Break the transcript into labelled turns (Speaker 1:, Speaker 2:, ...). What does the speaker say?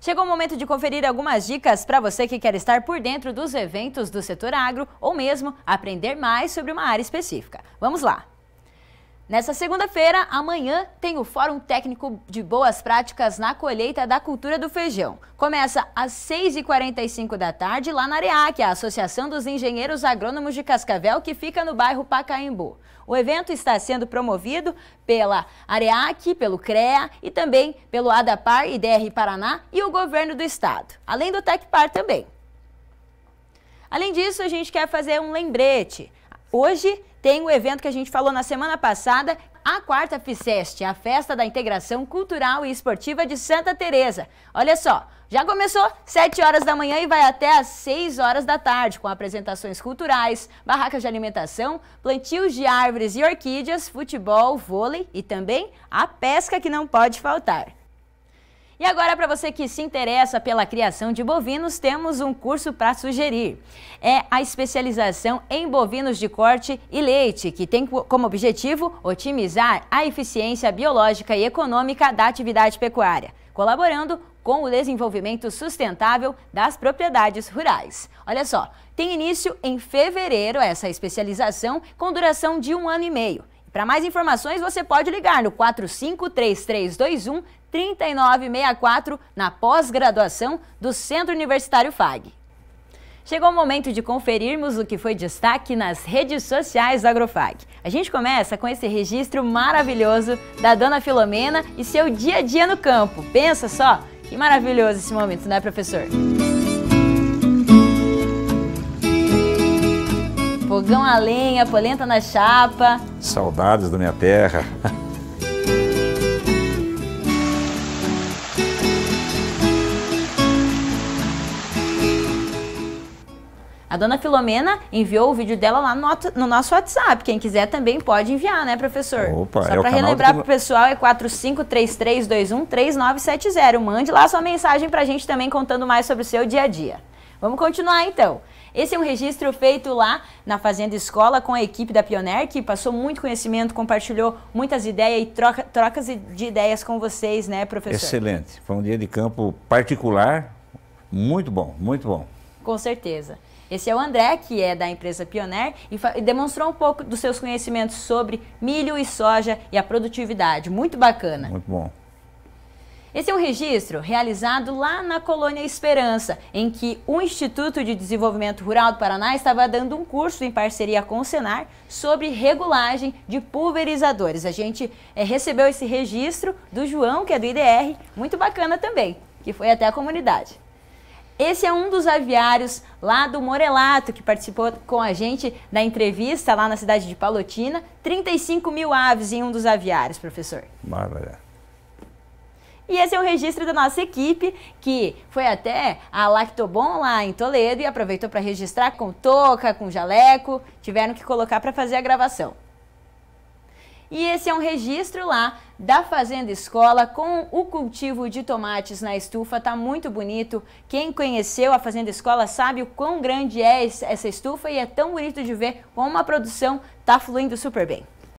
Speaker 1: Chegou o momento de conferir algumas dicas para você que quer estar por dentro dos eventos do setor agro ou mesmo aprender mais sobre uma área específica. Vamos lá! Nessa segunda-feira, amanhã, tem o Fórum Técnico de Boas Práticas na Colheita da Cultura do Feijão. Começa às 6h45 da tarde lá na AREAC, a Associação dos Engenheiros Agrônomos de Cascavel, que fica no bairro Pacaembu. O evento está sendo promovido pela AREAC, pelo CREA e também pelo ADAPAR e DR Paraná e o Governo do Estado, além do TECPAR também. Além disso, a gente quer fazer um lembrete. Hoje tem o evento que a gente falou na semana passada, a quarta FICEST, a Festa da Integração Cultural e Esportiva de Santa Teresa. Olha só, já começou 7 horas da manhã e vai até às 6 horas da tarde, com apresentações culturais, barracas de alimentação, plantios de árvores e orquídeas, futebol, vôlei e também a pesca que não pode faltar. E agora, para você que se interessa pela criação de bovinos, temos um curso para sugerir. É a especialização em bovinos de corte e leite, que tem como objetivo otimizar a eficiência biológica e econômica da atividade pecuária, colaborando com o desenvolvimento sustentável das propriedades rurais. Olha só, tem início em fevereiro essa especialização com duração de um ano e meio para mais informações, você pode ligar no 453321 3964 na pós-graduação do Centro Universitário FAG. Chegou o momento de conferirmos o que foi destaque nas redes sociais do Agrofag. A gente começa com esse registro maravilhoso da dona Filomena e seu dia a dia no campo. Pensa só, que maravilhoso esse momento, né, professor? Música Fogão a lenha, polenta na chapa. Saudades da minha terra. A dona Filomena enviou o vídeo dela lá no, nosso WhatsApp. Quem quiser também pode enviar, né, professor? Opa, Só é para relembrar para pro pessoal, é 4533213970. Mande lá sua mensagem para a gente também contando mais sobre o seu dia a dia. Vamos continuar então. Esse é um registro feito lá na Fazenda Escola com a equipe da Pioneer, que passou muito conhecimento, compartilhou muitas ideias e troca, trocas de ideias com vocês, né, professor? Excelente. Foi um dia de campo particular, muito bom, muito bom. Com certeza. Esse é o André, que é da empresa Pioneer, e, demonstrou um pouco dos seus conhecimentos sobre milho e soja e a produtividade. Muito bacana. Muito bom. Esse é um registro realizado lá na Colônia Esperança, em que o Instituto de Desenvolvimento Rural do Paraná estava dando um curso em parceria com o Senar sobre regulagem de pulverizadores. A gente é, recebeu esse registro do João, que é do IDR, muito bacana também, que foi até a comunidade. Esse é um dos aviários lá do Morelato, que participou com a gente da entrevista lá na cidade de Palotina. 35 mil aves em um dos aviários, professor. Maravilha. E esse é um registro da nossa equipe, que foi até a Lactobon lá em Toledo e aproveitou para registrar com touca, com jaleco, tiveram que colocar para fazer a gravação. E esse é um registro lá da Fazenda Escola com o cultivo de tomates na estufa, tá muito bonito. Quem conheceu a Fazenda Escola sabe o quão grande é essa estufa e é tão bonito de ver como a produção tá fluindo super bem.